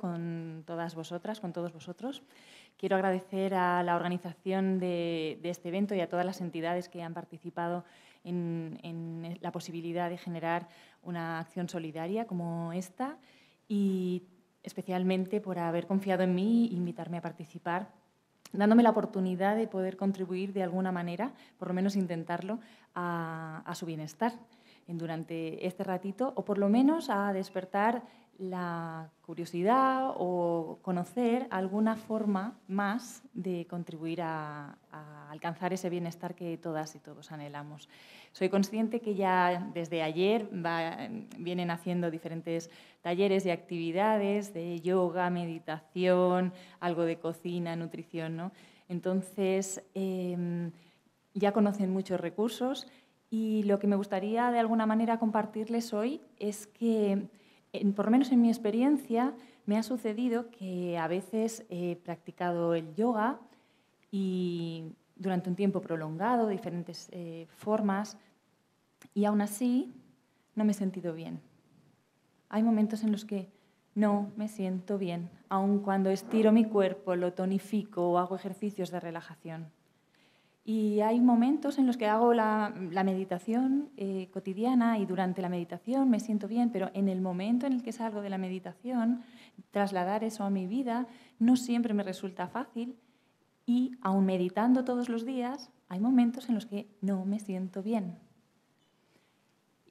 con todas vosotras, con todos vosotros. Quiero agradecer a la organización de, este evento y a todas las entidades que han participado en, la posibilidad de generar una acción solidaria como esta y especialmente por haber confiado en mí e invitarme a participar dándome la oportunidad de poder contribuir de alguna manera, por lo menos intentarlo, a su bienestar durante este ratito o por lo menos a despertar la curiosidad o conocer alguna forma más de contribuir a, alcanzar ese bienestar que todas y todos anhelamos. Soy consciente que ya desde ayer vienen haciendo diferentes talleres y actividades de yoga, meditación, algo de cocina, nutrición. ¿no? Entonces, em, ya conocen muchos recursos y lo que me gustaría de alguna manera compartirles hoy es que por lo menos en mi experiencia, me ha sucedido que a veces he practicado el yoga y durante un tiempo prolongado, diferentes eh, formas, y aún así no me he sentido bien. Hay momentos en los que no me siento bien, aun cuando estiro mi cuerpo, lo tonifico o hago ejercicios de relajación. Y hay momentos en los que hago la, meditación eh, cotidiana y durante la meditación me siento bien, pero en el momento en el que salgo de la meditación, trasladar eso a mi vida no siempre me resulta fácil y aun meditando todos los días, hay momentos en los que no me siento bien.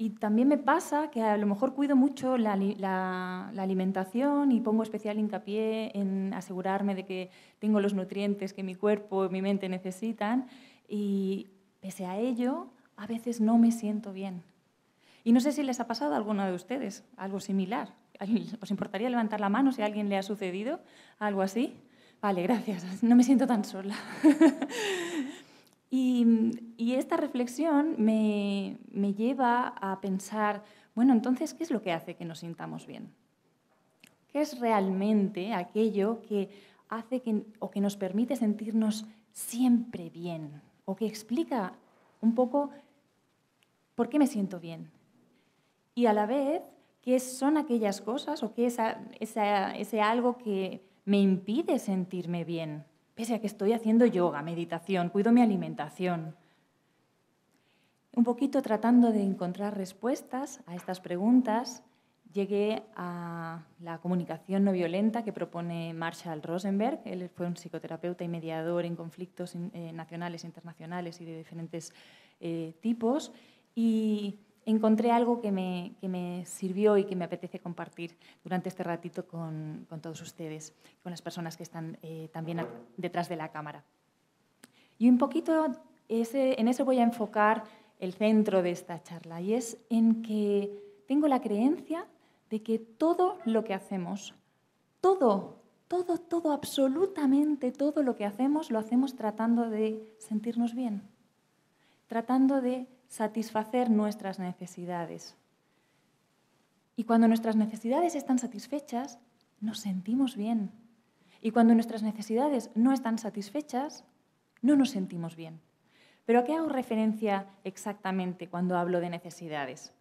Y también me pasa que a lo mejor cuido mucho la, la, alimentación y pongo especial hincapié en asegurarme de que tengo los nutrientes que mi cuerpo y mi mente necesitan, y pese a ello, a veces no me siento bien. Y no sé si les ha pasado a alguno de ustedes algo similar. ¿Os importaría levantar la mano si a alguien le ha sucedido algo así? Vale, gracias. No me siento tan sola. y, esta reflexión me, lleva a pensar, bueno, entonces, ¿qué es lo que hace que nos sintamos bien? ¿Qué es realmente aquello que hace o que nos permite sentirnos siempre bien? o que explica un poco por qué me siento bien. Y a la vez, qué son aquellas cosas o qué es ese algo que me impide sentirme bien, pese a que estoy haciendo yoga, meditación, cuido mi alimentación. Un poquito tratando de encontrar respuestas a estas preguntas llegué a la comunicación no violenta que propone Marshall Rosenberg. Él fue un psicoterapeuta y mediador en conflictos eh, nacionales, e internacionales y de diferentes eh, tipos. Y encontré algo que me, que me, sirvió y que me apetece compartir durante este ratito con, con todos ustedes, con las personas que están eh, también detrás de la cámara. Y un poquito ese, en eso voy a enfocar el centro de esta charla, y es en que tengo la creencia de que todo lo que hacemos, todo, todo, todo, absolutamente todo lo que hacemos, lo hacemos tratando de sentirnos bien, tratando de satisfacer nuestras necesidades. Y cuando nuestras necesidades están satisfechas, nos sentimos bien. Y cuando nuestras necesidades no están satisfechas, no nos sentimos bien. Pero ¿a qué hago referencia exactamente cuando hablo de necesidades?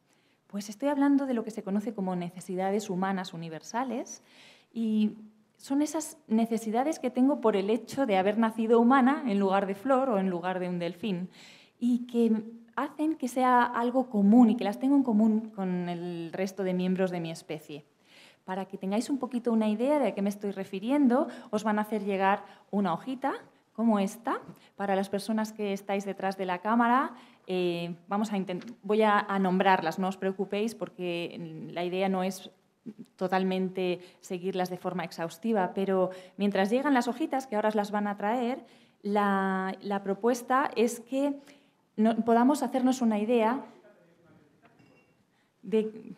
Pues estoy hablando de lo que se conoce como necesidades humanas universales y son esas necesidades que tengo por el hecho de haber nacido humana en lugar de flor o en lugar de un delfín y que hacen que sea algo común y que las tengo en común con el resto de miembros de mi especie. Para que tengáis un poquito una idea de a qué me estoy refiriendo, os van a hacer llegar una hojita como esta. Para las personas que estáis detrás de la cámara, eh, vamos a voy a, nombrarlas, no os preocupéis, porque la idea no es totalmente seguirlas de forma exhaustiva, pero mientras llegan las hojitas, que ahora las van a traer, la, propuesta es que podamos hacernos una idea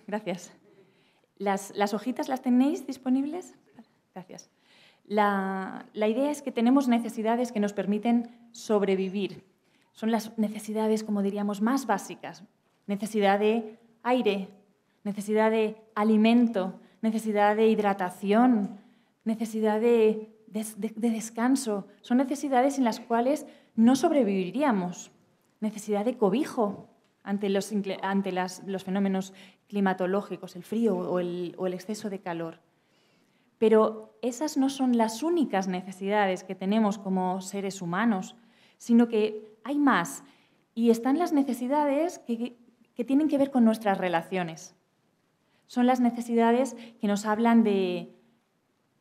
Gracias. ¿Las, hojitas las tenéis disponibles? Gracias. la idea es que tenemos necesidades que nos permiten sobrevivir son las necesidades, como diríamos, más básicas. Necesidad de aire, necesidad de alimento, necesidad de hidratación, necesidad de, descanso. Son necesidades en las cuales no sobreviviríamos. Necesidad de cobijo ante los, fenómenos climatológicos, el frío o el, o el exceso de calor. Pero esas no son las únicas necesidades que tenemos como seres humanos sino que hay más. Y están las necesidades que, tienen que ver con nuestras relaciones. Son las necesidades que nos hablan de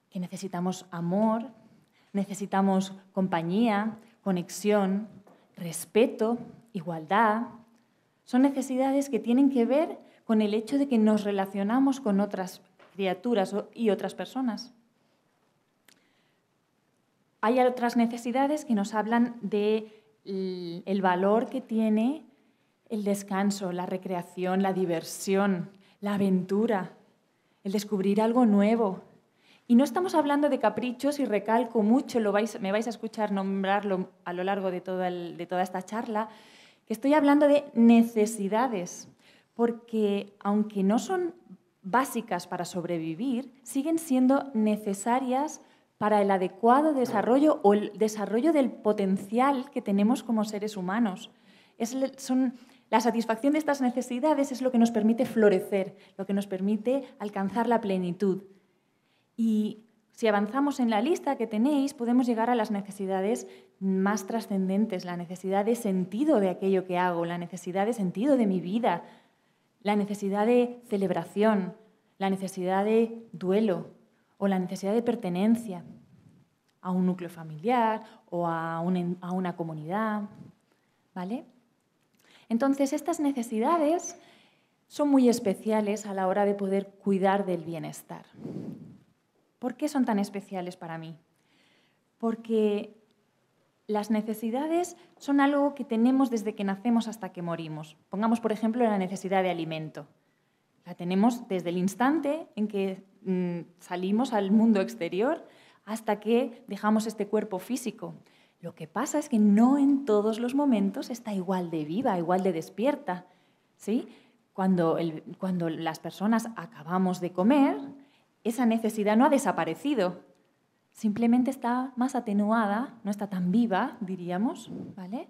que necesitamos amor, necesitamos compañía, conexión, respeto, igualdad. Son necesidades que tienen que ver con el hecho de que nos relacionamos con otras criaturas y otras personas hay otras necesidades que nos hablan de el valor que tiene el descanso, la recreación, la diversión, la aventura, el descubrir algo nuevo. Y no estamos hablando de caprichos y recalco mucho, lo vais, me vais a escuchar nombrarlo a lo largo de, de toda esta charla, que estoy hablando de necesidades, porque aunque no son básicas para sobrevivir, siguen siendo necesarias para el adecuado desarrollo o el desarrollo del potencial que tenemos como seres humanos. la satisfacción de estas necesidades es lo que nos permite florecer, lo que nos permite alcanzar la plenitud. Y si avanzamos en la lista que tenéis, podemos llegar a las necesidades más trascendentes, la necesidad de sentido de aquello que hago, la necesidad de sentido de mi vida, la necesidad de celebración, la necesidad de duelo, o la necesidad de pertenencia a un núcleo familiar o a, una comunidad. ¿Vale? Entonces, estas necesidades son muy especiales a la hora de poder cuidar del bienestar. ¿Por qué son tan especiales para mí? Porque las necesidades son algo que tenemos desde que nacemos hasta que morimos. Pongamos, por ejemplo, la necesidad de alimento. La tenemos desde el instante en que mm, salimos al mundo exterior hasta que dejamos este cuerpo físico. Lo que pasa es que no en todos los momentos está igual de viva, igual de despierta. Cuando, cuando las personas acabamos de comer, esa necesidad no ha desaparecido, simplemente está más atenuada, no está tan viva, diríamos, ¿vale?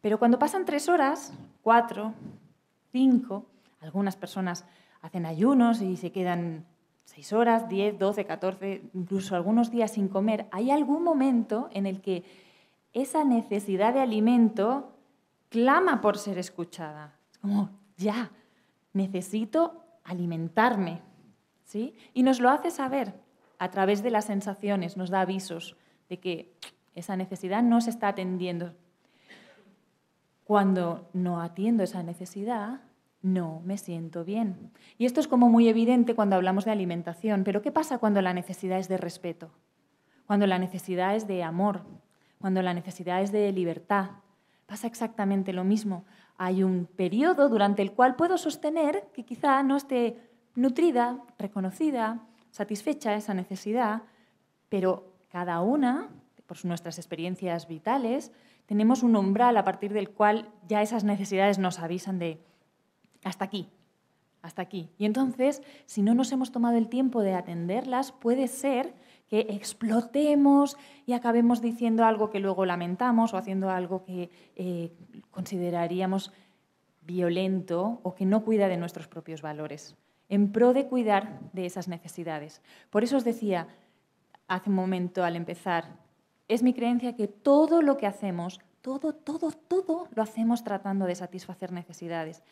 Pero cuando pasan tres horas, cuatro, cinco, algunas personas hacen ayunos y se quedan seis horas, diez, doce, catorce, incluso algunos días sin comer, hay algún momento en el que esa necesidad de alimento clama por ser escuchada. Es como, ya, necesito alimentarme. ¿Sí? Y nos lo hace saber a través de las sensaciones, nos da avisos de que esa necesidad no se está atendiendo. Cuando no atiendo esa necesidad, no me siento bien. Y esto es como muy evidente cuando hablamos de alimentación, pero ¿qué pasa cuando la necesidad es de respeto? Cuando la necesidad es de amor, cuando la necesidad es de libertad. Pasa exactamente lo mismo. Hay un periodo durante el cual puedo sostener que quizá no esté nutrida, reconocida, satisfecha esa necesidad, pero cada una, por nuestras experiencias vitales, tenemos un umbral a partir del cual ya esas necesidades nos avisan de hasta aquí, hasta aquí. Y entonces, si no nos hemos tomado el tiempo de atenderlas, puede ser que explotemos y acabemos diciendo algo que luego lamentamos o haciendo algo que eh, consideraríamos violento o que no cuida de nuestros propios valores, en pro de cuidar de esas necesidades. Por eso os decía hace un momento al empezar, es mi creencia que todo lo que hacemos, todo, todo, todo lo hacemos tratando de satisfacer necesidades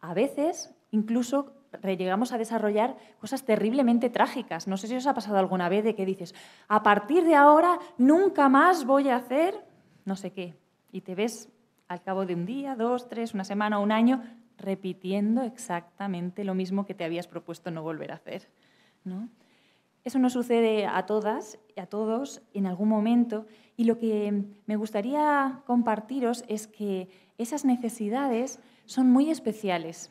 a veces incluso llegamos a desarrollar cosas terriblemente trágicas. No sé si os ha pasado alguna vez de que dices, a partir de ahora nunca más voy a hacer no sé qué. Y te ves al cabo de un día, dos, tres, una semana, o un año, repitiendo exactamente lo mismo que te habías propuesto no volver a hacer. Eso nos sucede a todas y a todos en algún momento y lo que me gustaría compartiros es que esas necesidades son muy especiales.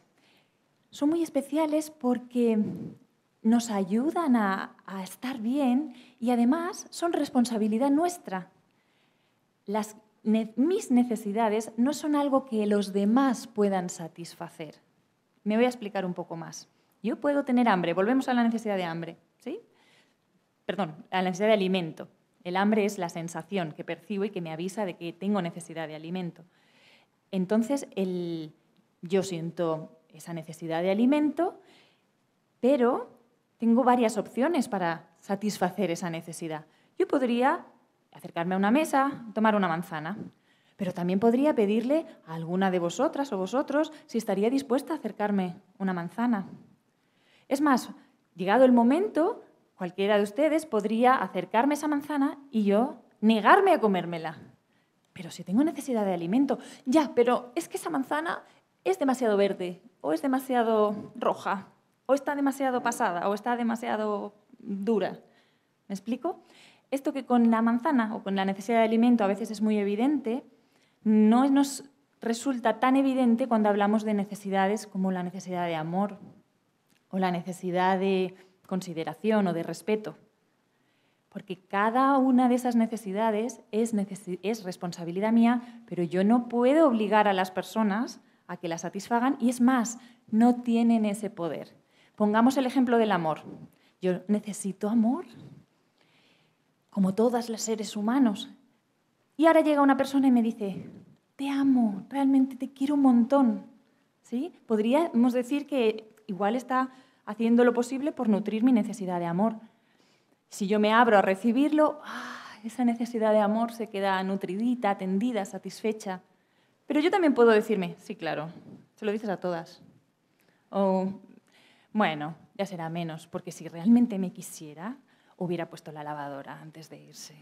Son muy especiales porque nos ayudan a, estar bien y además son responsabilidad nuestra. Las, mis necesidades no son algo que los demás puedan satisfacer. Me voy a explicar un poco más. Yo puedo tener hambre, volvemos a la necesidad de hambre, ¿sí? Perdón, a la necesidad de alimento. El hambre es la sensación que percibo y que me avisa de que tengo necesidad de alimento. Entonces, el, yo siento esa necesidad de alimento, pero tengo varias opciones para satisfacer esa necesidad. Yo podría acercarme a una mesa, tomar una manzana, pero también podría pedirle a alguna de vosotras o vosotros si estaría dispuesta a acercarme una manzana. Es más, llegado el momento, cualquiera de ustedes podría acercarme esa manzana y yo negarme a comérmela. Pero si tengo necesidad de alimento, ya, pero es que esa manzana es demasiado verde o es demasiado roja o está demasiado pasada o está demasiado dura. ¿Me explico? Esto que con la manzana o con la necesidad de alimento a veces es muy evidente, no nos resulta tan evidente cuando hablamos de necesidades como la necesidad de amor o la necesidad de consideración o de respeto. Porque cada una de esas necesidades es, responsabilidad mía, pero yo no puedo obligar a las personas a que la satisfagan y es más, no tienen ese poder. Pongamos el ejemplo del amor. Yo necesito amor, como todos los seres humanos. Y ahora llega una persona y me dice, te amo, realmente te quiero un montón. ¿Sí? Podríamos decir que igual está haciendo lo posible por nutrir mi necesidad de amor. Si yo me abro a recibirlo, ah, esa necesidad de amor se queda nutridita, atendida, satisfecha. Pero yo también puedo decirme, sí, claro, se lo dices a todas. O, bueno, ya será menos, porque si realmente me quisiera, hubiera puesto la lavadora antes de irse.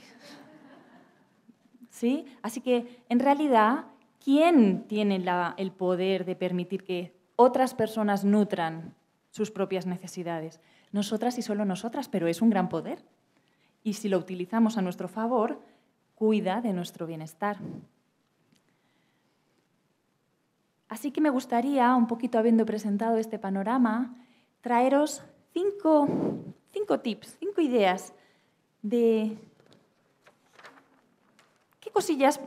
¿Sí? Así que, en realidad, ¿quién tiene el poder de permitir que otras personas nutran sus propias necesidades? Nosotras y solo nosotras, pero es un gran poder. Y si lo utilizamos a nuestro favor, cuida de nuestro bienestar. Así que me gustaría, un poquito habiendo presentado este panorama, traeros cinco, tips, cinco ideas de qué cosillas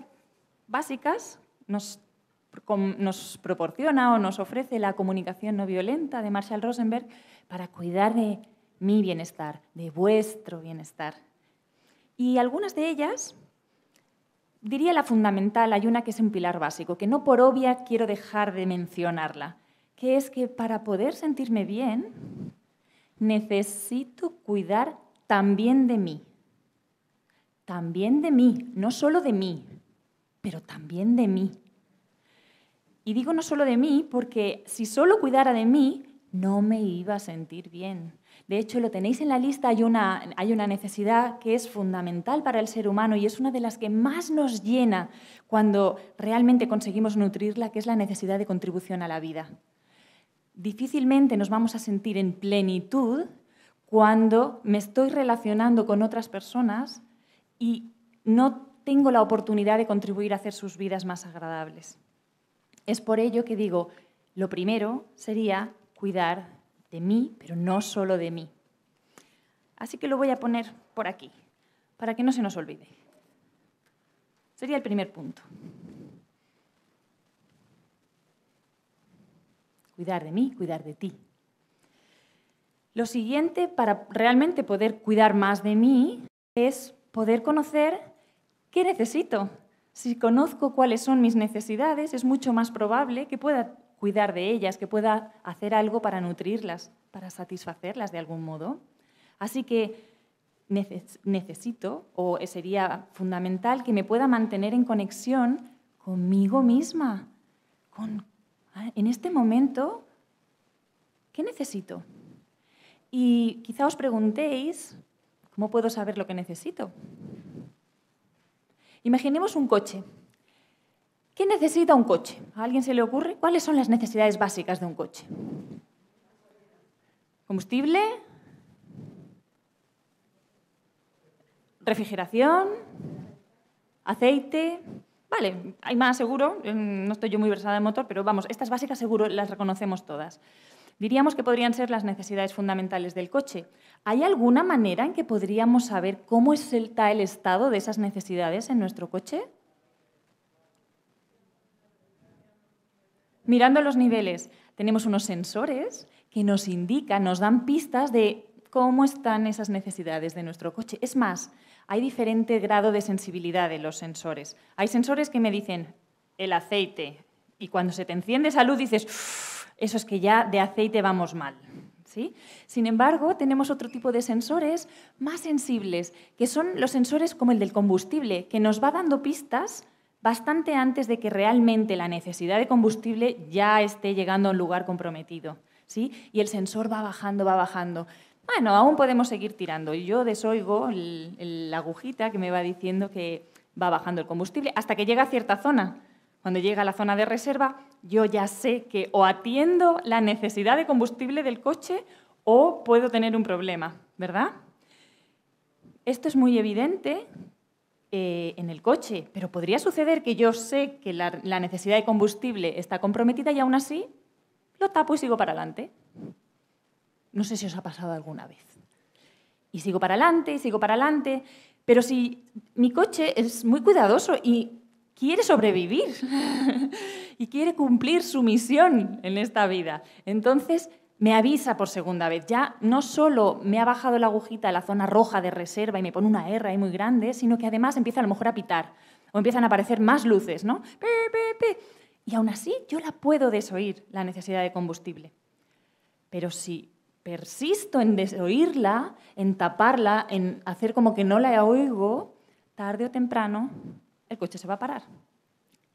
básicas nos proporciona o nos ofrece la comunicación no violenta de Marshall Rosenberg para cuidar de mi bienestar, de vuestro bienestar. Y algunas de ellas diría la fundamental, hay una que es un pilar básico, que no por obvia quiero dejar de mencionarla, que es que para poder sentirme bien, necesito cuidar también de mí. También de mí, no solo de mí, pero también de mí. Y digo no solo de mí porque si solo cuidara de mí, no me iba a sentir bien. De hecho, lo tenéis en la lista, hay una, necesidad que es fundamental para el ser humano y es una de las que más nos llena cuando realmente conseguimos nutrirla, que es la necesidad de contribución a la vida. Difícilmente nos vamos a sentir en plenitud cuando me estoy relacionando con otras personas y no tengo la oportunidad de contribuir a hacer sus vidas más agradables. Es por ello que digo, lo primero sería cuidar de mí, pero no solo de mí. Así que lo voy a poner por aquí, para que no se nos olvide. Sería el primer punto. Cuidar de mí, cuidar de ti. Lo siguiente, para realmente poder cuidar más de mí, es poder conocer qué necesito. Si conozco cuáles son mis necesidades, es mucho más probable que pueda cuidar de ellas, que pueda hacer algo para nutrirlas, para satisfacerlas de algún modo. Así que necesito o sería fundamental que me pueda mantener en conexión conmigo misma. Con, ah, en este momento, ¿qué necesito? Y quizá os preguntéis, ¿cómo puedo saber lo que necesito? Imaginemos un coche ¿Quién necesita un coche? ¿A alguien se le ocurre? ¿Cuáles son las necesidades básicas de un coche? Combustible, refrigeración, aceite. Vale, hay más seguro, eh, no estoy yo muy versada en motor, pero vamos, estas básicas seguro las reconocemos todas. Diríamos que podrían ser las necesidades fundamentales del coche. ¿Hay alguna manera en que podríamos saber cómo está el estado de esas necesidades en nuestro coche? Mirando los niveles, tenemos unos sensores que nos indican, nos dan pistas de cómo están esas necesidades de nuestro coche. Es más, hay diferente grado de sensibilidad de los sensores. Hay sensores que me dicen el aceite y cuando se te enciende esa luz dices, eso es que ya de aceite vamos mal. ¿Sí? Sin embargo, tenemos otro tipo de sensores más sensibles, que son los sensores como el del combustible, que nos va dando pistas bastante antes de que realmente la necesidad de combustible ya esté llegando a un lugar comprometido. ¿sí? Y el sensor va bajando, va bajando. Bueno, aún podemos seguir tirando. Yo desoigo la agujita que me va diciendo que va bajando el combustible hasta que llega a cierta zona. Cuando llega a la zona de reserva, yo ya sé que o atiendo la necesidad de combustible del coche o puedo tener un problema, ¿verdad? Esto es muy evidente eh, en el coche, pero podría suceder que yo sé que la, la necesidad de combustible está comprometida y aún así lo tapo y sigo para adelante. No sé si os ha pasado alguna vez. Y sigo para adelante, y sigo para adelante, pero si mi coche es muy cuidadoso y quiere sobrevivir y quiere cumplir su misión en esta vida, entonces me avisa por segunda vez. Ya no solo me ha bajado la agujita a la zona roja de reserva y me pone una R ahí muy grande, sino que además empieza a lo mejor a pitar o empiezan a aparecer más luces, ¿no? Pi, Y aún así yo la puedo desoír, la necesidad de combustible. Pero si persisto en desoírla, en taparla, en hacer como que no la oigo, tarde o temprano el coche se va a parar.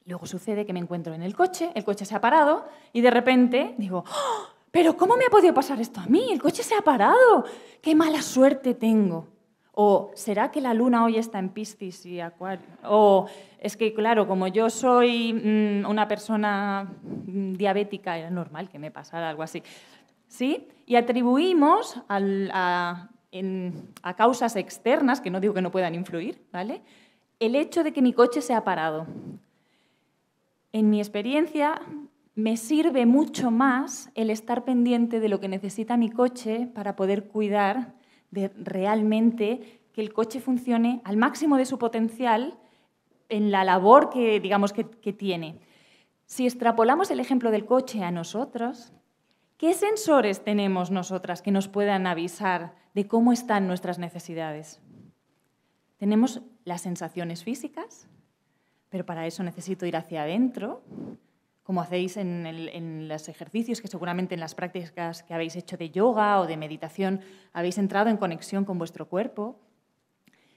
Luego sucede que me encuentro en el coche, el coche se ha parado y de repente digo, ¡Ah! pero ¿cómo me ha podido pasar esto a mí? El coche se ha parado. ¡Qué mala suerte tengo! O ¿será que la luna hoy está en Piscis y Acuario? O es que, claro, como yo soy mm, una persona mm, diabética, era normal que me pasara algo así. ¿Sí? Y atribuimos a, a causas externas, que no digo que no puedan influir, ¿vale? El hecho de que mi coche se ha parado. En mi experiencia, me sirve mucho más el estar pendiente de lo que necesita mi coche para poder cuidar de realmente que el coche funcione al máximo de su potencial en la labor que, digamos, que, que tiene. Si extrapolamos el ejemplo del coche a nosotros, ¿qué sensores tenemos nosotras que nos puedan avisar de cómo están nuestras necesidades? Tenemos las sensaciones físicas, pero para eso necesito ir hacia adentro, como hacéis en, los ejercicios, que seguramente en las prácticas que habéis hecho de yoga o de meditación habéis entrado en conexión con vuestro cuerpo.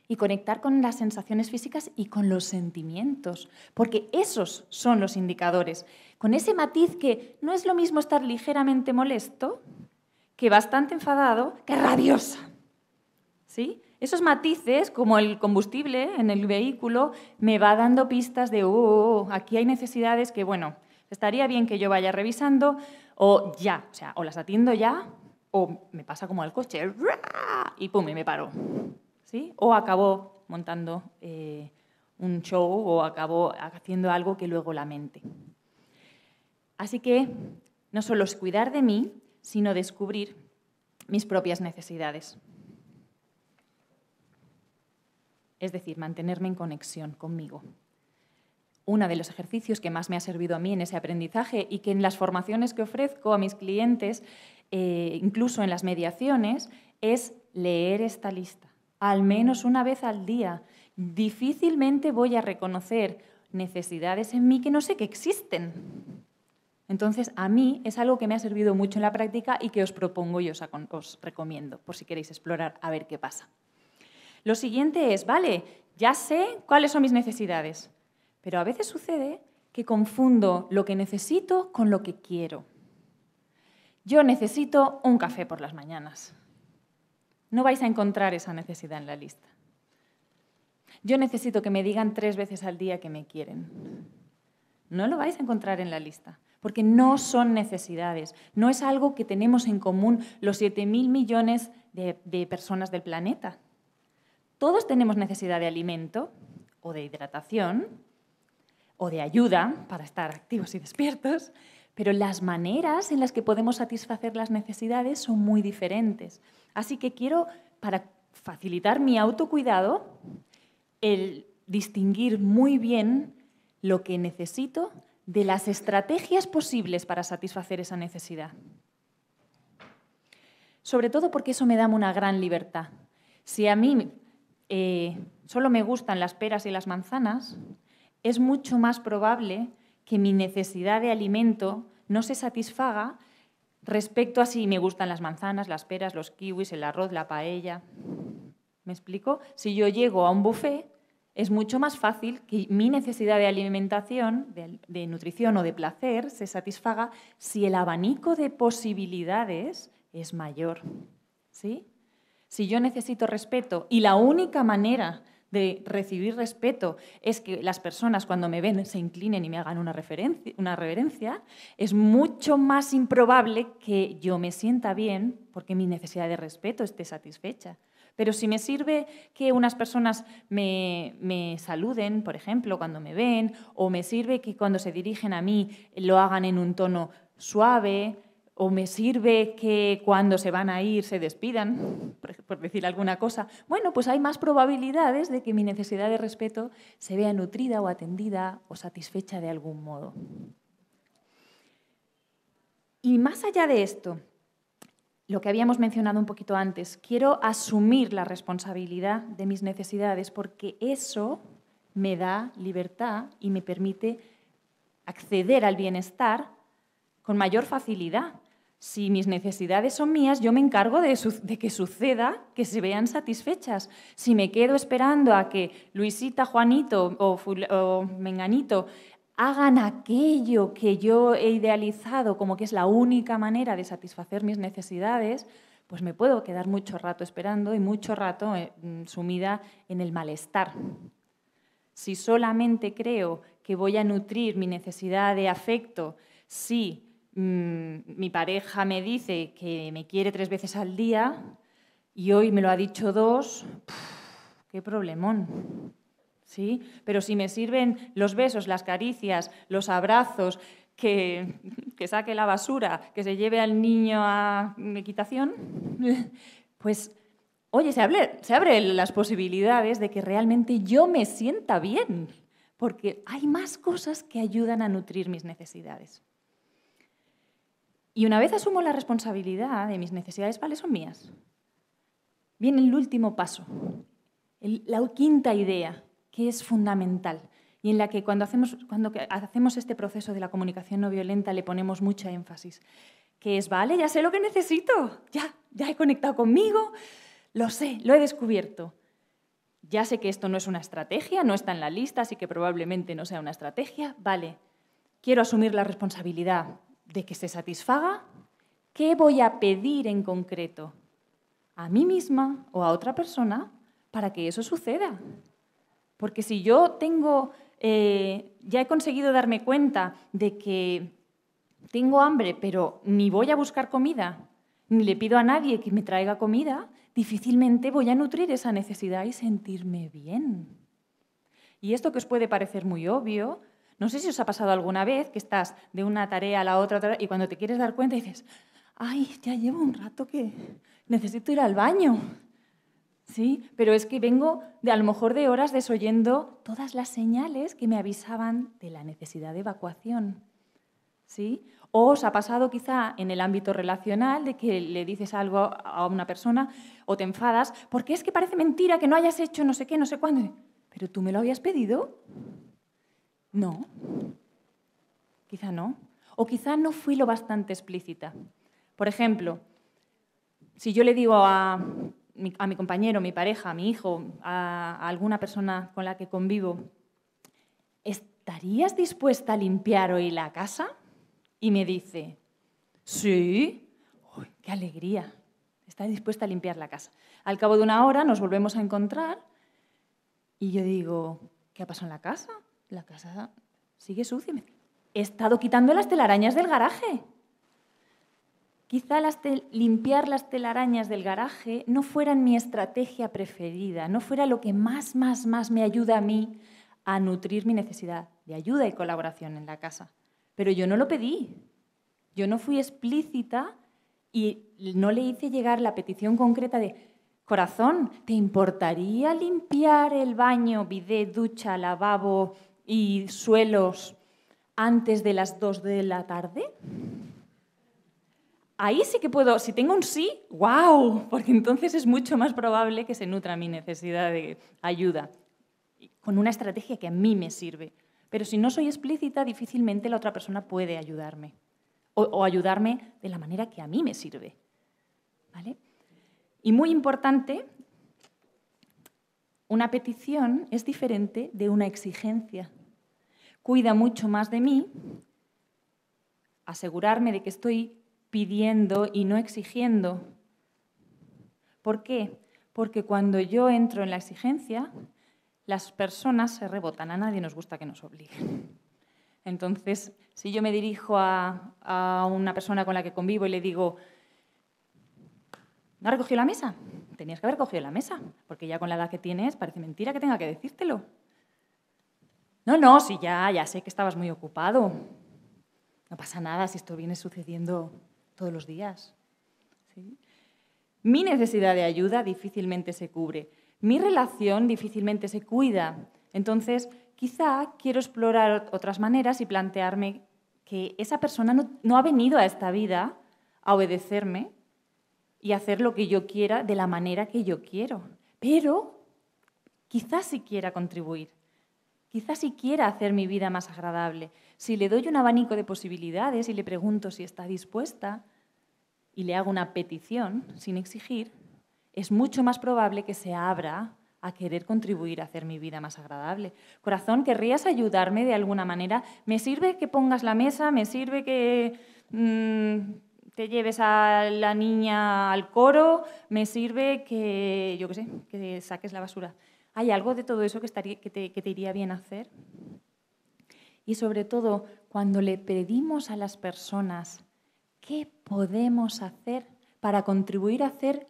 Y conectar con las sensaciones físicas y con los sentimientos, porque esos son los indicadores. Con ese matiz que no es lo mismo estar ligeramente molesto que bastante enfadado que radiosa ¿Sí? Esos matices, como el combustible en el vehículo, me va dando pistas de, oh, oh, oh, aquí hay necesidades que, bueno, estaría bien que yo vaya revisando o ya, o sea, o las atiendo ya o me pasa como al coche y pum, y me paro. ¿Sí? O acabo montando eh, un show o acabo haciendo algo que luego lamente. Así que no solo es cuidar de mí, sino descubrir mis propias necesidades. Es decir, mantenerme en conexión conmigo uno de los ejercicios que más me ha servido a mí en ese aprendizaje y que en las formaciones que ofrezco a mis clientes, eh, incluso en las mediaciones, es leer esta lista, al menos una vez al día. Difícilmente voy a reconocer necesidades en mí que no sé que existen. Entonces, a mí es algo que me ha servido mucho en la práctica y que os propongo y os, os recomiendo, por si queréis explorar a ver qué pasa. Lo siguiente es, vale, ya sé cuáles son mis necesidades, pero a veces sucede que confundo lo que necesito con lo que quiero. Yo necesito un café por las mañanas. No vais a encontrar esa necesidad en la lista. Yo necesito que me digan tres veces al día que me quieren. No lo vais a encontrar en la lista, porque no son necesidades, no es algo que tenemos en común los 7.000 millones de, de personas del planeta. Todos tenemos necesidad de alimento o de hidratación, o de ayuda para estar activos y despiertos, pero las maneras en las que podemos satisfacer las necesidades son muy diferentes. Así que quiero, para facilitar mi autocuidado, el distinguir muy bien lo que necesito de las estrategias posibles para satisfacer esa necesidad. Sobre todo porque eso me da una gran libertad. Si a mí eh, solo me gustan las peras y las manzanas, es mucho más probable que mi necesidad de alimento no se satisfaga respecto a si me gustan las manzanas, las peras, los kiwis, el arroz, la paella. ¿Me explico? Si yo llego a un buffet, es mucho más fácil que mi necesidad de alimentación, de, nutrición o de placer se satisfaga si el abanico de posibilidades es mayor. ¿Sí? Si yo necesito respeto y la única manera de recibir respeto es que las personas cuando me ven se inclinen y me hagan una, una reverencia, es mucho más improbable que yo me sienta bien porque mi necesidad de respeto esté satisfecha. Pero si me sirve que unas personas me, saluden, por ejemplo, cuando me ven, o me sirve que cuando se dirigen a mí lo hagan en un tono suave, o me sirve que cuando se van a ir se despidan, por, decir alguna cosa, bueno, pues hay más probabilidades de que mi necesidad de respeto se vea nutrida o atendida o satisfecha de algún modo. Y más allá de esto, lo que habíamos mencionado un poquito antes, quiero asumir la responsabilidad de mis necesidades porque eso me da libertad y me permite acceder al bienestar con mayor facilidad si mis necesidades son mías, yo me encargo de, que suceda, que se vean satisfechas. Si me quedo esperando a que Luisita, Juanito o, Menganito hagan aquello que yo he idealizado como que es la única manera de satisfacer mis necesidades, pues me puedo quedar mucho rato esperando y mucho rato eh, mm, sumida en el malestar. Si solamente creo que voy a nutrir mi necesidad de afecto, Sí. Mm, mi pareja me dice que me quiere tres veces al día y hoy me lo ha dicho dos, qué problemón. ¿Sí? Pero si me sirven los besos, las caricias, los abrazos, que, saque la basura, que se lleve al niño a equitación, pues, oye, se, se abren las posibilidades de que realmente yo me sienta bien, porque hay más cosas que ayudan a nutrir mis necesidades. Y una vez asumo la responsabilidad de mis necesidades, vale, son mías. Viene el último paso, la quinta idea, que es fundamental y en la que cuando hacemos, cuando hacemos este proceso de la comunicación no violenta le ponemos mucha énfasis, que es, vale, ya sé lo que necesito, ya, ya he conectado conmigo, lo sé, lo he descubierto. Ya sé que esto no es una estrategia, no está en la lista, así que probablemente no sea una estrategia, vale, quiero asumir la responsabilidad, de que se satisfaga, ¿qué voy a pedir en concreto? ¿A mí misma o a otra persona para que eso suceda? Porque si yo tengo, eh, ya he conseguido darme cuenta de que tengo hambre, pero ni voy a buscar comida, ni le pido a nadie que me traiga comida, difícilmente voy a nutrir esa necesidad y sentirme bien. Y esto que os puede parecer muy obvio, no sé si os ha pasado alguna vez que estás de una tarea a la otra, y cuando te quieres dar cuenta dices, ay, ya llevo un rato que necesito ir al baño. Sí, pero es que vengo de a lo mejor de horas desoyendo todas las señales que me avisaban de la necesidad de evacuación. ¿Sí? O os ha pasado quizá en el ámbito relacional de que le dices algo a una persona o te enfadas porque es que parece mentira que no hayas hecho no sé qué, no sé cuándo. Pero tú me lo habías pedido. No, quizá no. O quizá no fui lo bastante explícita. Por ejemplo, si yo le digo a mi, a mi compañero, mi pareja, a mi hijo, a, alguna persona con la que convivo, ¿estarías dispuesta a limpiar hoy la casa? Y me dice, sí, qué alegría, está dispuesta a limpiar la casa. Al cabo de una hora nos volvemos a encontrar y yo digo, ¿qué ha pasado en la casa? la casa sigue sucia. He estado quitando las telarañas del garaje. Quizá limpiar las telarañas del garaje no fueran mi estrategia preferida, no fuera lo que más, más, más me ayuda a mí a nutrir mi necesidad de ayuda y colaboración en la casa. Pero yo no lo pedí. Yo no fui explícita y no le hice llegar la petición concreta de, corazón, ¿te importaría limpiar el baño, bidet, ducha, lavabo, y suelos antes de las 2 de la tarde? Ahí sí que puedo, si tengo un sí, wow, porque entonces es mucho más probable que se nutra mi necesidad de ayuda con una estrategia que a mí me sirve. Pero si no soy explícita, difícilmente la otra persona puede ayudarme o, o ayudarme de la manera que a mí me sirve. ¿Vale? Y muy importante, una petición es diferente de una exigencia cuida mucho más de mí, asegurarme de que estoy pidiendo y no exigiendo. ¿Por qué? Porque cuando yo entro en la exigencia, las personas se rebotan, a nadie nos gusta que nos obliguen. Entonces, si yo me dirijo a, una persona con la que convivo y le digo, ¿no recogió la mesa? Tenías que haber cogido la mesa, porque ya con la edad que tienes parece mentira que tenga que decírtelo. No, no, si ya, ya sé que estabas muy ocupado. No pasa nada si esto viene sucediendo todos los días. Mi necesidad de ayuda difícilmente se cubre. Mi relación difícilmente se cuida. Entonces, quizá quiero explorar otras maneras y plantearme que esa persona no, ha venido a esta vida a obedecerme y hacer lo que yo quiera de la manera que yo quiero. Pero quizá sí quiera contribuir Quizás si quiera hacer mi vida más agradable, si le doy un abanico de posibilidades y le pregunto si está dispuesta y le hago una petición sin exigir, es mucho más probable que se abra a querer contribuir a hacer mi vida más agradable. Corazón, ¿querrías ayudarme de alguna manera? ¿Me sirve que pongas la mesa? ¿Me sirve que mm, te lleves a la niña al coro? ¿Me sirve que, yo qué sé, que saques la basura? ¿Hay algo de todo eso que, te, iría bien hacer? Y sobre todo, cuando le pedimos a las personas qué podemos hacer para contribuir a hacer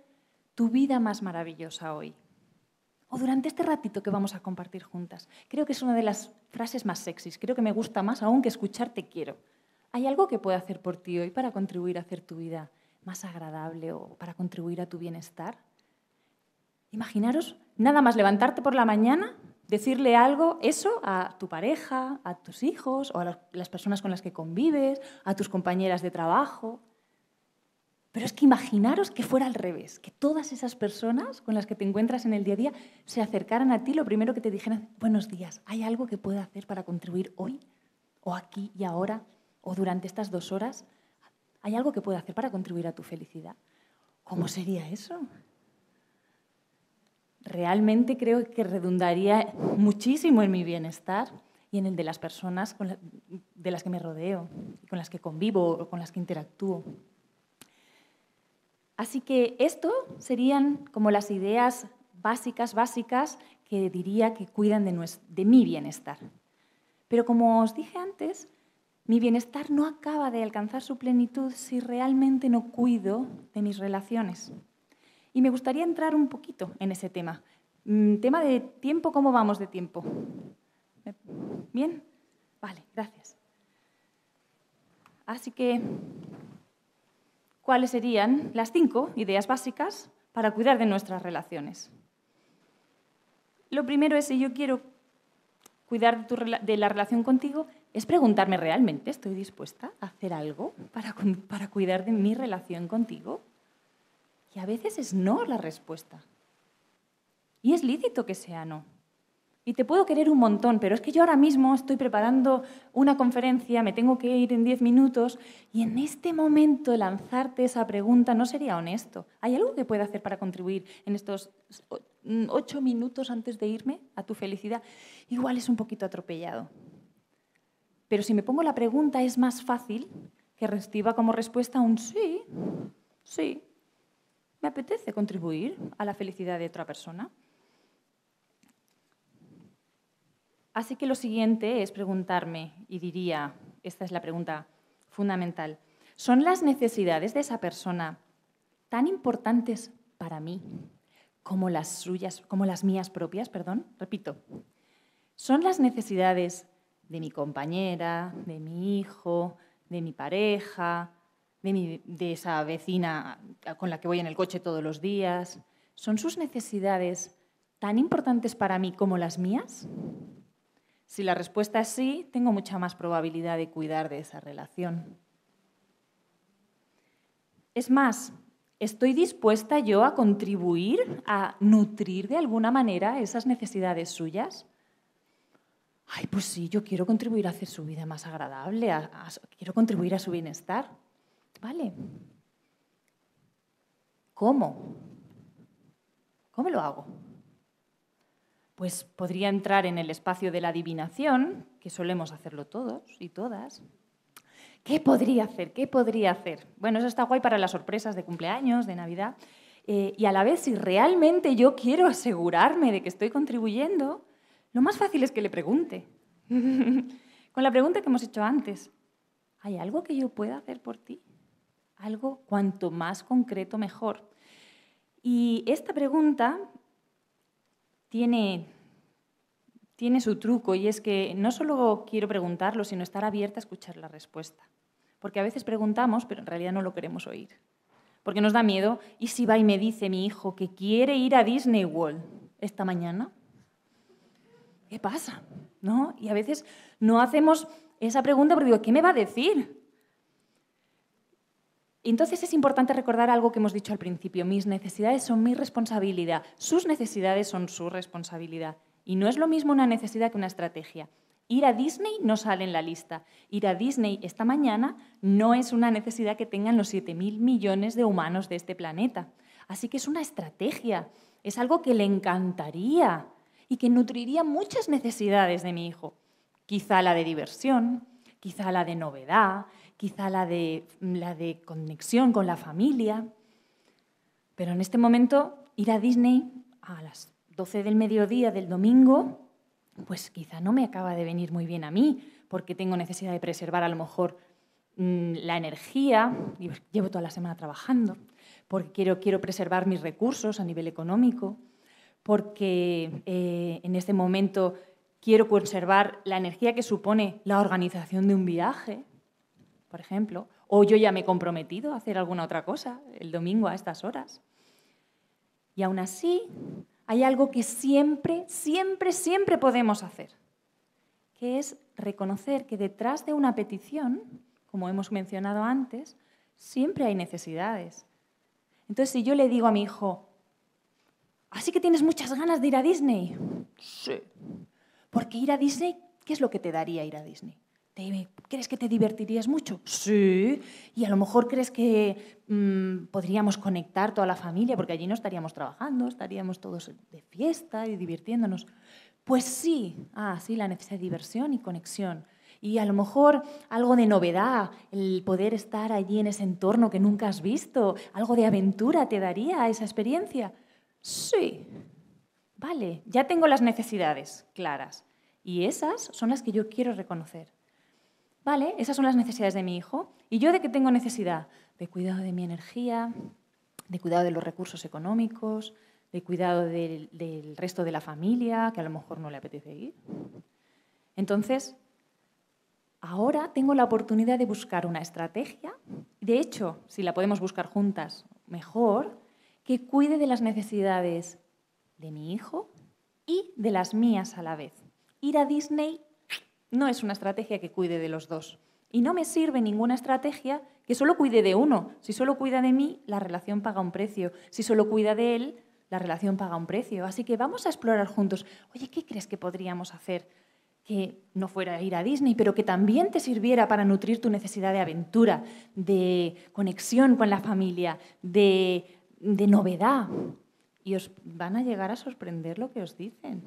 tu vida más maravillosa hoy. O durante este ratito que vamos a compartir juntas. Creo que es una de las frases más sexys. Creo que me gusta más aún que escuchar te quiero. ¿Hay algo que puedo hacer por ti hoy para contribuir a hacer tu vida más agradable o para contribuir a tu bienestar? Imaginaros nada más levantarte por la mañana, decirle algo, eso, a tu pareja, a tus hijos o a las personas con las que convives, a tus compañeras de trabajo. Pero es que imaginaros que fuera al revés, que todas esas personas con las que te encuentras en el día a día se acercaran a ti, lo primero que te dijeran, buenos días, ¿hay algo que pueda hacer para contribuir hoy? ¿O aquí y ahora? ¿O durante estas dos horas? ¿Hay algo que pueda hacer para contribuir a tu felicidad? ¿Cómo sería eso? realmente creo que redundaría muchísimo en mi bienestar y en el de las personas de las que me rodeo, con las que convivo o con las que interactúo. Así que esto serían como las ideas básicas, básicas que diría que cuidan de mi bienestar. Pero como os dije antes, mi bienestar no acaba de alcanzar su plenitud si realmente no cuido de mis relaciones. Y me gustaría entrar un poquito en ese tema. Mm, tema de tiempo, ¿cómo vamos de tiempo? ¿Bien? Vale, gracias. Así que, ¿cuáles serían las cinco ideas básicas para cuidar de nuestras relaciones? Lo primero es, si yo quiero cuidar de, de la relación contigo, es preguntarme realmente, ¿estoy dispuesta a hacer algo para cuidar de mi relación contigo? a veces es no la respuesta. Y es lícito que sea no. Y te puedo querer un montón, pero es que yo ahora mismo estoy preparando una conferencia, me tengo que ir en diez minutos, y en este momento lanzarte esa pregunta no sería honesto. ¿Hay algo que pueda hacer para contribuir en estos mm, ocho minutos antes de irme a tu felicidad? Igual es un poquito atropellado. Pero si me pongo la pregunta, es más fácil que reciba como respuesta un sí, sí, ¿Me apetece contribuir a la felicidad de otra persona? Así que lo siguiente es preguntarme, y diría, esta es la pregunta fundamental, ¿son las necesidades de esa persona tan importantes para mí como las suyas, como las mías propias, perdón? Repito. ¿Son las necesidades de mi compañera, de mi hijo, de mi pareja, de, esa vecina con la que voy en el coche todos los días? ¿Son sus necesidades tan importantes para mí como las mías? Si la respuesta es sí, tengo mucha más probabilidad de cuidar de esa relación. Es más, ¿estoy dispuesta yo a contribuir, a nutrir de alguna manera esas necesidades suyas? Ay, pues sí, yo quiero contribuir a hacer su vida más agradable, quiero contribuir a su bienestar. Vale. ¿Cómo? ¿Cómo lo hago? Pues podría entrar en el espacio de la adivinación, que solemos hacerlo todos y todas. ¿Qué podría hacer? ¿Qué podría hacer? Bueno, eso está guay para las sorpresas de cumpleaños, de Navidad. Eh, y a la vez, si realmente yo quiero asegurarme de que estoy contribuyendo, lo más fácil es que le pregunte. Con la pregunta que hemos hecho antes, ¿hay algo que yo pueda hacer por ti? algo cuanto más concreto mejor. Y esta pregunta tiene, tiene su truco y es que no solo quiero preguntarlo, sino estar abierta a escuchar la respuesta. Porque a veces preguntamos, pero en realidad no lo queremos oír. Porque nos da miedo, ¿y si va y me dice mi hijo que quiere ir a Disney World esta mañana? ¿Qué pasa? ¿No? Y a veces no hacemos esa pregunta porque digo, ¿qué me va a decir? Entonces es importante recordar algo que hemos dicho al principio, mis necesidades son mi responsabilidad, sus necesidades son su responsabilidad. Y no es lo mismo una necesidad que una estrategia. Ir a Disney no sale en la lista. Ir a Disney esta mañana no es una necesidad que tengan los 7.000 millones de humanos de este planeta. Así que es una estrategia, es algo que le encantaría y que nutriría muchas necesidades de mi hijo. Quizá la de diversión, quizá la de novedad, quizá la de, conexión con la familia. Pero en este momento, ir a Disney a las 12 del mediodía del domingo, pues quizá no me acaba de venir muy bien a mí, porque tengo necesidad de preservar a lo mejor mm, la energía, llevo toda la semana trabajando, porque quiero, quiero preservar mis recursos a nivel económico, porque eh, en este momento quiero conservar la energía que supone la organización de un viaje, por ejemplo, o yo ya me he comprometido a hacer alguna otra cosa el domingo a estas horas. Y aún así, hay algo que siempre, siempre, siempre podemos hacer, que es reconocer que detrás de una petición, como hemos mencionado antes, siempre hay necesidades. Entonces, si yo le digo a mi hijo, así que tienes muchas ganas de ir a Disney, sí, porque ir a Disney, ¿qué es lo que te daría ir a Disney? ¿Crees que te divertirías mucho? Sí. Y a lo mejor crees que mm, podríamos conectar toda la familia, porque allí no estaríamos trabajando, estaríamos todos de fiesta y divirtiéndonos. Pues sí, ah, sí, la necesidad de diversión y conexión. Y a lo mejor algo de novedad, el poder estar allí en ese entorno que nunca has visto, algo de aventura te daría esa experiencia. Sí. Vale, ya tengo las necesidades claras. Y esas son las que yo quiero reconocer. Vale, esas son las necesidades de mi hijo. ¿Y yo de qué tengo necesidad? De cuidado de mi energía, de cuidado de los recursos económicos, de cuidado del, del resto de la familia, que a lo mejor no le apetece ir. Entonces, ahora tengo la oportunidad de buscar una estrategia, de hecho, si la podemos buscar juntas, mejor, que cuide de las necesidades de mi hijo y de las mías a la vez. Ir a Disney no es una estrategia que cuide de los dos. Y no me sirve ninguna estrategia que solo cuide de uno. Si solo cuida de mí, la relación paga un precio. Si solo cuida de él, la relación paga un precio. Así que vamos a explorar juntos. Oye, ¿qué crees que podríamos hacer? Que no fuera ir a Disney, pero que también te sirviera para nutrir tu necesidad de aventura, de conexión con la familia, de novedad. Y os van a llegar a sorprender lo que os dicen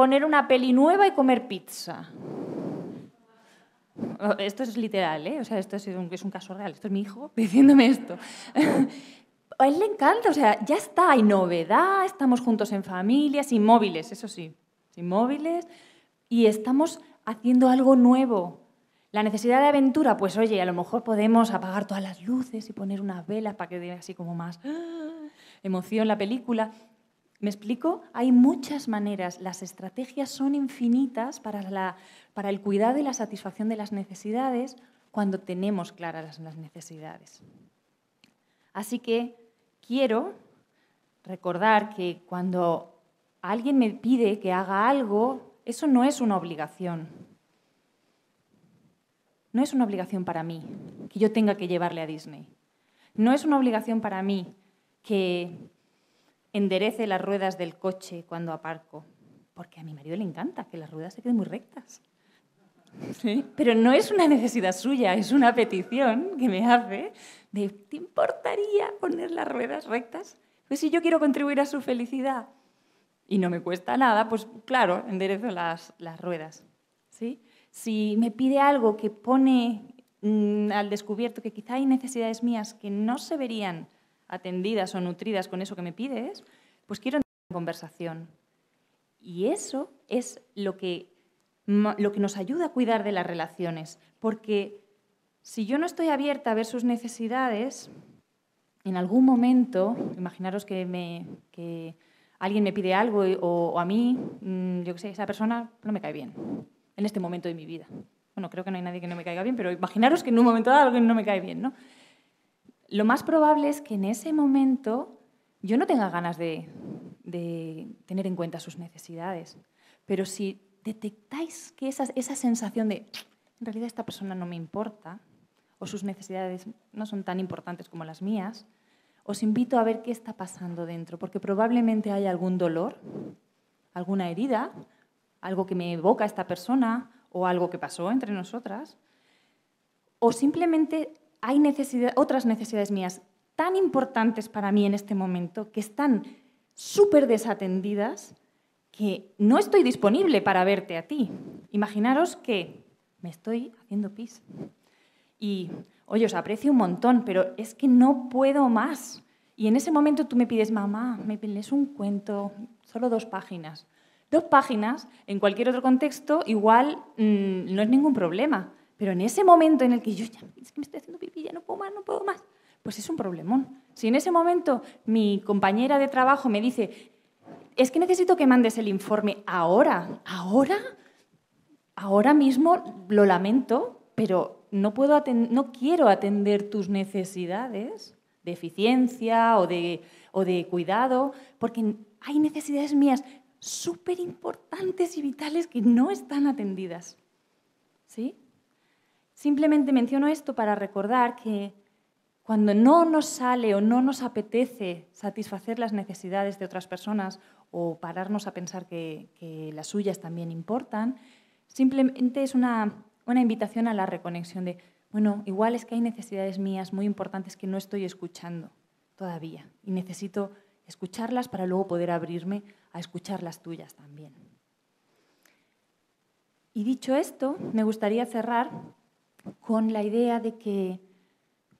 poner una peli nueva y comer pizza. Esto es literal, ¿eh? O sea, esto es un, es un caso real. Esto es mi hijo diciéndome esto. A él le encanta, o sea, ya está, hay novedad, estamos juntos en familia, sin móviles, eso sí, sin móviles, y estamos haciendo algo nuevo. La necesidad de aventura, pues oye, a lo mejor podemos apagar todas las luces y poner unas velas para que dé así como más emoción la película, ¿Me explico? Hay muchas maneras, las estrategias son infinitas para, la, para el cuidado y la satisfacción de las necesidades cuando tenemos claras las necesidades. Así que quiero recordar que cuando alguien me pide que haga algo, eso no es una obligación. No es una obligación para mí que yo tenga que llevarle a Disney. No es una obligación para mí que enderece las ruedas del coche cuando aparco, porque a mi marido le encanta que las ruedas se queden muy rectas. Pero no es una necesidad suya, es una petición que me hace de, ¿te importaría poner las ruedas rectas? Pues si yo quiero contribuir a su felicidad y no me cuesta nada, pues claro, enderezo las, ruedas. Si me pide algo que pone mm, al descubierto que quizá hay necesidades mías que no se verían atendidas o nutridas con eso que me pides, pues quiero entrar en conversación. Y eso es lo que, lo que nos ayuda a cuidar de las relaciones, porque si yo no estoy abierta a ver sus necesidades, en algún momento, imaginaros que, me, alguien me pide algo o, a mí, mm, yo qué sé, esa persona no me cae bien en este momento de mi vida. Bueno, creo que no hay nadie que no me caiga bien, pero imaginaros que en un momento dado alguien no me cae bien, ¿no? lo más probable es que en ese momento yo no tenga ganas de, tener en cuenta sus necesidades. Pero si detectáis que esa, esa sensación de, en realidad esta persona no me importa, o sus necesidades no son tan importantes como las mías, os invito a ver qué está pasando dentro, porque probablemente hay algún dolor, alguna herida, algo que me evoca a esta persona o algo que pasó entre nosotras, o simplemente hay otras necesidades mías tan importantes para mí en este momento que están súper desatendidas que no estoy disponible para verte a ti. Imaginaros que me estoy haciendo pis. Y, oye, os aprecio un montón, pero es que no puedo más. Y en ese momento tú me pides, mamá, me pides un cuento, solo dos páginas. Dos páginas, en cualquier otro contexto, igual mm, no es ningún problema. Pero en ese momento en el que yo ya, me estoy haciendo pipí, ya no puedo más, no puedo más, pues es un problemón. Si en ese momento mi compañera de trabajo me dice, es que necesito que mandes el informe ahora, ahora, ahora mismo lo lamento, pero no, no quiero atender tus necesidades de eficiencia o de, o de cuidado, porque hay necesidades mías súper importantes y vitales que no están atendidas. ¿Sí? Simplemente menciono esto para recordar que cuando no nos sale o no nos apetece satisfacer las necesidades de otras personas o pararnos a pensar que, las suyas también importan, simplemente es una, una invitación a la reconexión de, bueno, igual es que hay necesidades mías muy importantes que no estoy escuchando todavía y necesito escucharlas para luego poder abrirme a escuchar las tuyas también. Y dicho esto, me gustaría cerrar con la idea de que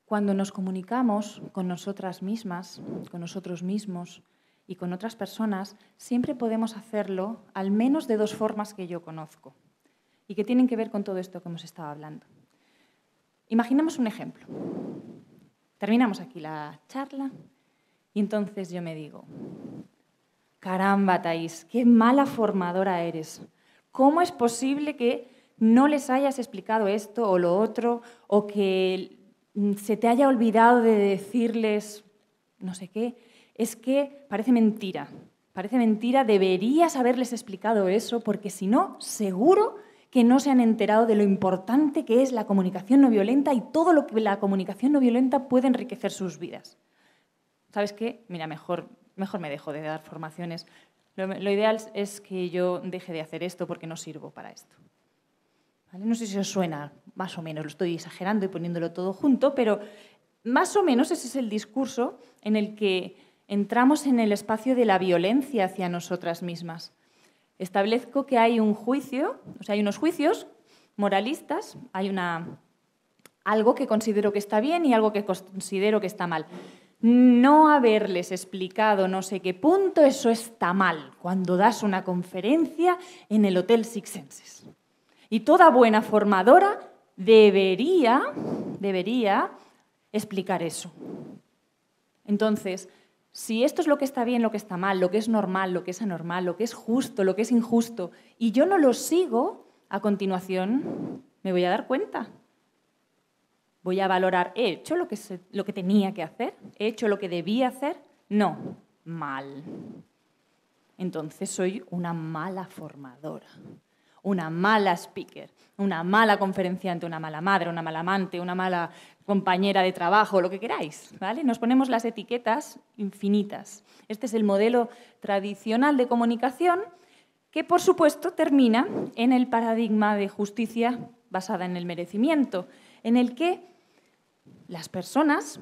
cuando nos comunicamos con nosotras mismas, con nosotros mismos y con otras personas, siempre podemos hacerlo al menos de dos formas que yo conozco y que tienen que ver con todo esto que hemos estado hablando. Imaginemos un ejemplo. Terminamos aquí la charla y entonces yo me digo, caramba, Thais, qué mala formadora eres. ¿Cómo es posible que no les hayas explicado esto o lo otro, o que se te haya olvidado de decirles no sé qué, es que parece mentira. Parece mentira, deberías haberles explicado eso, porque si no, seguro que no se han enterado de lo importante que es la comunicación no violenta y todo lo que la comunicación no violenta puede enriquecer sus vidas. ¿Sabes qué? Mira, mejor, me dejo de dar formaciones. lo ideal es que yo deje de hacer esto porque no sirvo para esto. No sé si os suena, más o menos, lo estoy exagerando y poniéndolo todo junto, pero más o menos ese es el discurso en el que entramos en el espacio de la violencia hacia nosotras mismas. Establezco que hay un juicio, o sea, hay unos juicios moralistas, hay algo que considero que está bien y algo que considero que está mal. No haberles explicado no sé qué punto, eso está mal cuando das una conferencia en el Hotel Six Senses. Y toda buena formadora debería, debería explicar eso. Entonces, si esto es lo que está bien, lo que está mal, lo que es normal, lo que es anormal, lo que es justo, lo que es injusto, y yo no lo sigo, a continuación me voy a dar cuenta. Voy a valorar, ¿he hecho lo que, lo que tenía que hacer? ¿He hecho lo que debía hacer? No, mal. Entonces soy una mala formadora una mala speaker, una mala conferenciante, una mala madre, una mala amante, una mala compañera de trabajo, lo que queráis, ¿vale? Nos ponemos las etiquetas infinitas. Este es el modelo tradicional de comunicación que, por supuesto, termina en el paradigma de justicia basada en el merecimiento, en el que las personas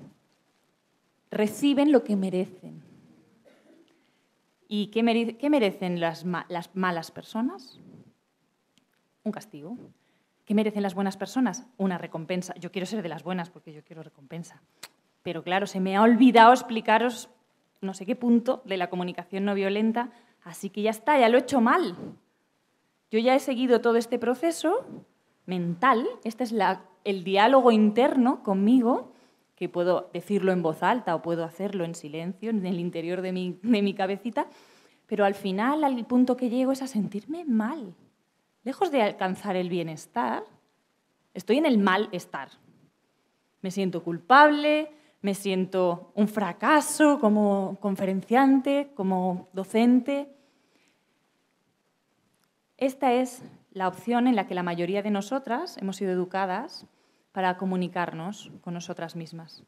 reciben lo que merecen. ¿Y qué, merecen las malas personas? un castigo. ¿Qué merecen las buenas personas? Una recompensa. Yo quiero ser de las buenas porque yo quiero recompensa. Pero claro, se me ha olvidado explicaros no sé qué punto de la comunicación no violenta, así que ya está, ya lo he hecho mal. Yo ya he seguido todo este proceso mental, este es el diálogo interno conmigo, que puedo decirlo en voz alta o puedo hacerlo en silencio, en el interior de mi, de mi cabecita, pero al final, al punto que llego es a sentirme mal, lejos de alcanzar el bienestar, estoy en el malestar. Me siento culpable, me siento un fracaso como conferenciante, como docente. Esta es la opción en la que la mayoría de nosotras hemos sido educadas para comunicarnos con nosotras mismas.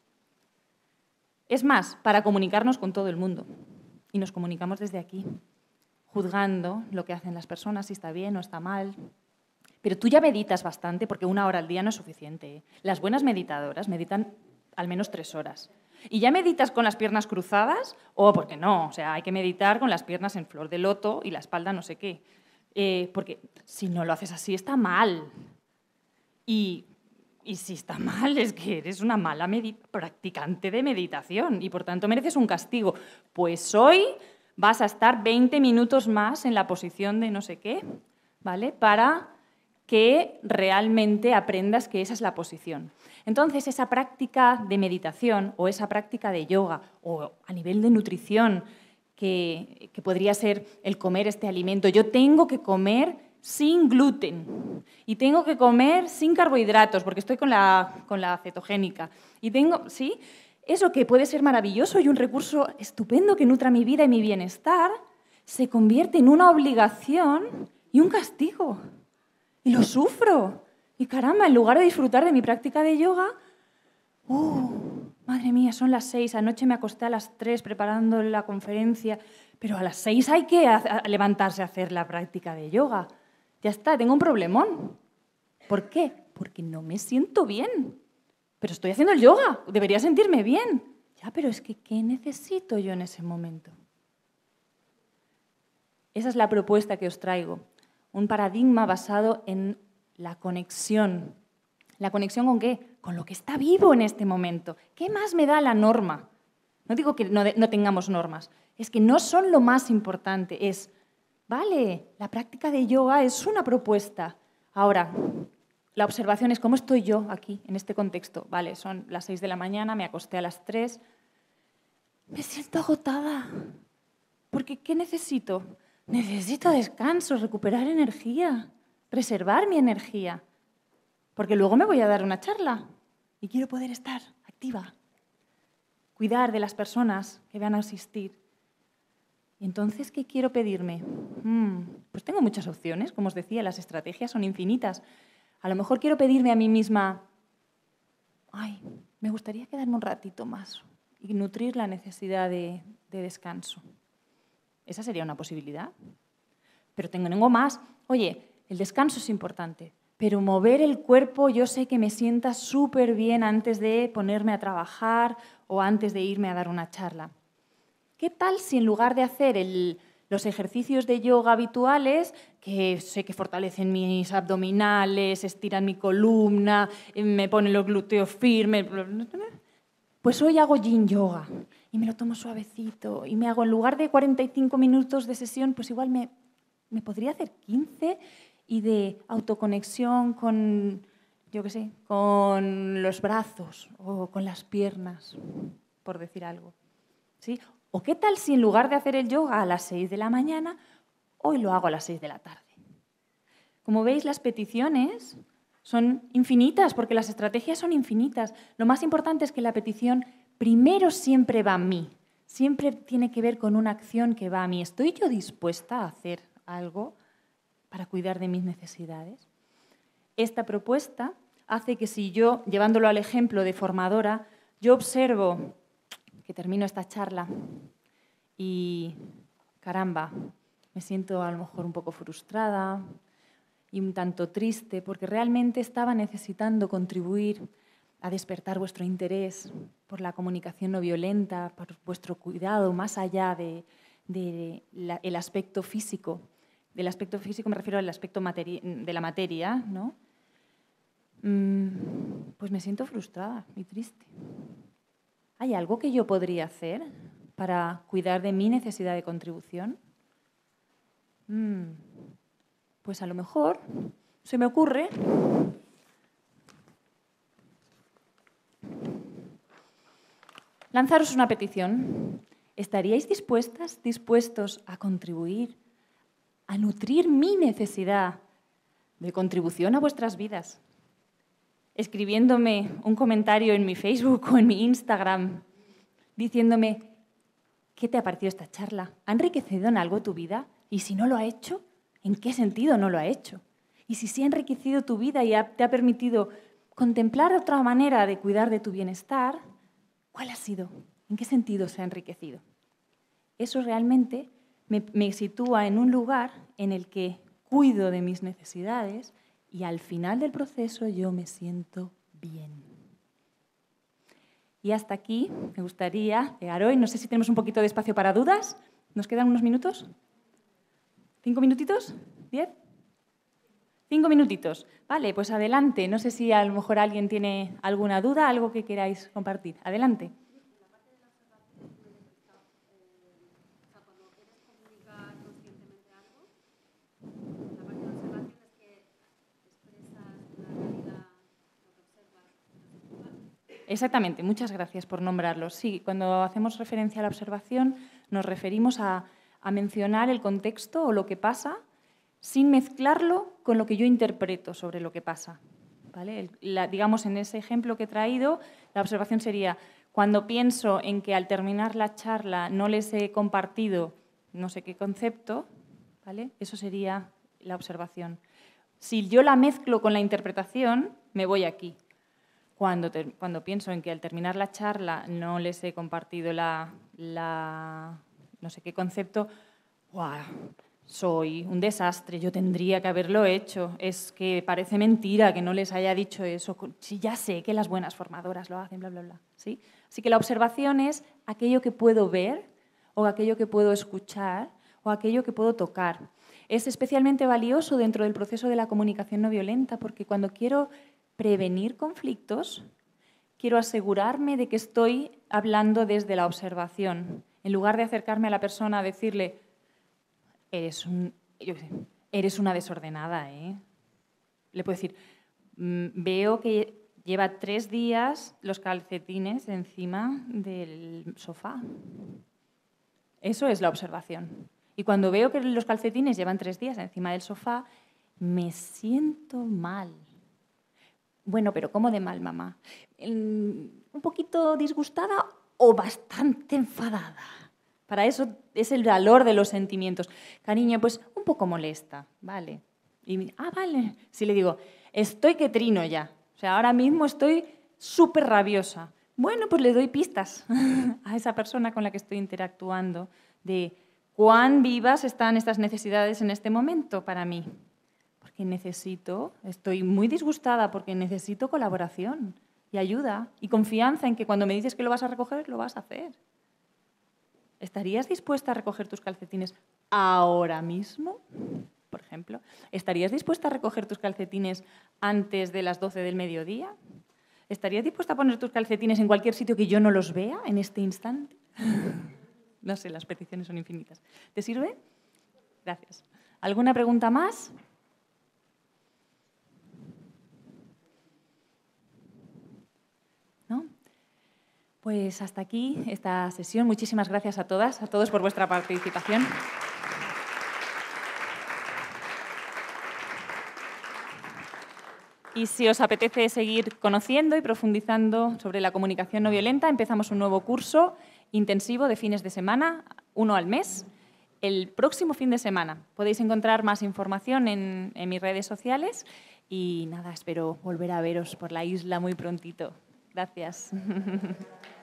Es más, para comunicarnos con todo el mundo. Y nos comunicamos desde aquí, juzgando lo que hacen las personas, si está bien o está mal. Pero tú ya meditas bastante porque una hora al día no es suficiente. ¿eh? Las buenas meditadoras meditan al menos tres horas. ¿Y ya meditas con las piernas cruzadas? O oh, porque no, o sea, hay que meditar con las piernas en flor de loto y la espalda no sé qué. Eh, porque si no lo haces así está mal. Y, y si está mal es que eres una mala practicante de meditación y por tanto mereces un castigo. Pues hoy vas a estar 20 minutos más en la posición de no sé qué, ¿vale? Para que realmente aprendas que esa es la posición. Entonces, esa práctica de meditación o esa práctica de yoga o a nivel de nutrición, que, podría ser el comer este alimento, yo tengo que comer sin gluten y tengo que comer sin carbohidratos porque estoy con la, con la cetogénica y tengo, ¿sí? Eso que puede ser maravilloso y un recurso estupendo que nutra mi vida y mi bienestar, se convierte en una obligación y un castigo. Y lo sufro. Y caramba, en lugar de disfrutar de mi práctica de yoga, ¡uh! Madre mía, son las seis, anoche me acosté a las tres preparando la conferencia, pero a las seis hay que levantarse a hacer la práctica de yoga. Ya está, tengo un problemón. ¿Por qué? Porque no me siento bien pero estoy haciendo el yoga, debería sentirme bien. Ya, pero es que, ¿qué necesito yo en ese momento? Esa es la propuesta que os traigo, un paradigma basado en la conexión. ¿La conexión con qué? Con lo que está vivo en este momento. ¿Qué más me da la norma? No digo que no, no tengamos normas, es que no son lo más importante, es, vale, la práctica de yoga es una propuesta. Ahora, la observación es cómo estoy yo aquí, en este contexto. Vale, son las seis de la mañana, me acosté a las tres. Me siento agotada. Porque ¿qué necesito? Necesito descanso, recuperar energía, preservar mi energía. Porque luego me voy a dar una charla y quiero poder estar activa. Cuidar de las personas que van a asistir. Entonces, ¿qué quiero pedirme? Hmm, pues tengo muchas opciones, como os decía, las estrategias son infinitas. A lo mejor quiero pedirme a mí misma, ay, me gustaría quedarme un ratito más y nutrir la necesidad de, descanso. Esa sería una posibilidad. Pero tengo más. Oye, el descanso es importante, pero mover el cuerpo yo sé que me sienta súper bien antes de ponerme a trabajar o antes de irme a dar una charla. ¿Qué tal si en lugar de hacer el los ejercicios de yoga habituales, que sé que fortalecen mis abdominales, estiran mi columna, eh, me ponen los glúteos firmes, pues hoy hago yin yoga y me lo tomo suavecito y me hago, en lugar de 45 minutos de sesión, pues igual me, podría hacer 15 y de autoconexión con, yo qué sé, con los brazos o con las piernas, por decir algo. ¿Sí? ¿O qué tal si en lugar de hacer el yoga a las 6 de la mañana, hoy lo hago a las 6 de la tarde? Como veis, las peticiones son infinitas porque las estrategias son infinitas. Lo más importante es que la petición primero siempre va a mí, siempre tiene que ver con una acción que va a mí. ¿Estoy yo dispuesta a hacer algo para cuidar de mis necesidades? Esta propuesta hace que si yo, llevándolo al ejemplo de formadora, yo observo que termino esta charla y, caramba, me siento a lo mejor un poco frustrada y un tanto triste porque realmente estaba necesitando contribuir a despertar vuestro interés por la comunicación no violenta, por vuestro cuidado más allá del de, de el aspecto físico. Del aspecto físico me refiero al aspecto de la materia, ¿no? Mm, pues me siento frustrada y triste. ¿hay algo que yo podría hacer para cuidar de mi necesidad de contribución? Mm, pues a lo mejor se me ocurre lanzaros una petición. ¿Estaríais dispuestas, dispuestos a contribuir, a nutrir mi necesidad de contribución a vuestras vidas? escribiéndome un comentario en mi Facebook o en mi Instagram, diciéndome, ¿qué te ha parecido esta charla? ¿Ha enriquecido en algo tu vida? Y si no lo ha hecho, ¿en qué sentido no lo ha hecho? Y si sí ha enriquecido tu vida y te ha permitido contemplar otra manera de cuidar de tu bienestar, ¿cuál ha sido? ¿En qué sentido se ha enriquecido? Eso realmente me, me sitúa en un lugar en el que cuido de mis necesidades y al final del proceso yo me siento bien. Y hasta aquí me gustaría llegar hoy. No sé si tenemos un poquito de espacio para dudas. ¿Nos quedan unos minutos? ¿Cinco minutitos? ¿Diez? Cinco minutitos. Vale, pues adelante. No sé si a lo mejor alguien tiene alguna duda, algo que queráis compartir. Adelante. Exactamente, muchas gracias por nombrarlo. Sí, cuando hacemos referencia a la observación nos referimos a, mencionar el contexto o lo que pasa sin mezclarlo con lo que yo interpreto sobre lo que pasa. ¿vale? digamos, en ese ejemplo que he traído, la observación sería, cuando pienso en que al terminar la charla no les he compartido no sé qué concepto, ¿vale? eso sería la observación. Si yo la mezclo con la interpretación, me voy aquí cuando, pienso en que al terminar la charla no les he compartido la, no sé qué concepto, ¡guau! soy un desastre, yo tendría que haberlo hecho, es que parece mentira que no les haya dicho eso, si ya sé que las buenas formadoras lo hacen, bla, bla, bla. ¿sí? Así que la observación es aquello que puedo ver o aquello que puedo escuchar o aquello que puedo tocar. Es especialmente valioso dentro del proceso de la comunicación no violenta porque cuando quiero prevenir conflictos, quiero asegurarme de que estoy hablando desde la observación. En lugar de acercarme a la persona a decirle, eres, eres una desordenada, ¿eh? le puedo decir, mm, veo que lleva tres días los calcetines encima del sofá. Eso es la observación. Y cuando veo que los calcetines llevan tres días encima del sofá, me siento mal. Bueno, pero ¿cómo de mal, mamá? ¿Un poquito disgustada o bastante enfadada? Para eso es el valor de los sentimientos. Cariño, pues un poco molesta, ¿vale? ah, vale. Si le digo, estoy que trino ya. O sea, ahora mismo estoy súper rabiosa. Bueno, pues le doy pistas a esa persona con la que estoy interactuando de cuán vivas están estas necesidades en este momento para mí que necesito, estoy muy disgustada porque necesito colaboración y ayuda y confianza en que cuando me dices que lo vas a recoger, lo vas a hacer. ¿Estarías dispuesta a recoger tus calcetines ahora mismo? Por ejemplo, ¿estarías dispuesta a recoger tus calcetines antes de las 12 del mediodía? ¿Estarías dispuesta a poner tus calcetines en cualquier sitio que yo no los vea en este instante? no sé, las peticiones son infinitas. ¿Te sirve? Gracias. ¿Alguna pregunta más? Pues hasta aquí esta sesión. Muchísimas gracias a todas, a todos por vuestra participación. Y si os apetece seguir conociendo y profundizando sobre la comunicación no violenta, empezamos un nuevo curso intensivo de fines de semana, uno al mes, el próximo fin de semana. Podéis encontrar más información en, en mis redes sociales y nada, espero volver a veros por la isla muy prontito. Gracias.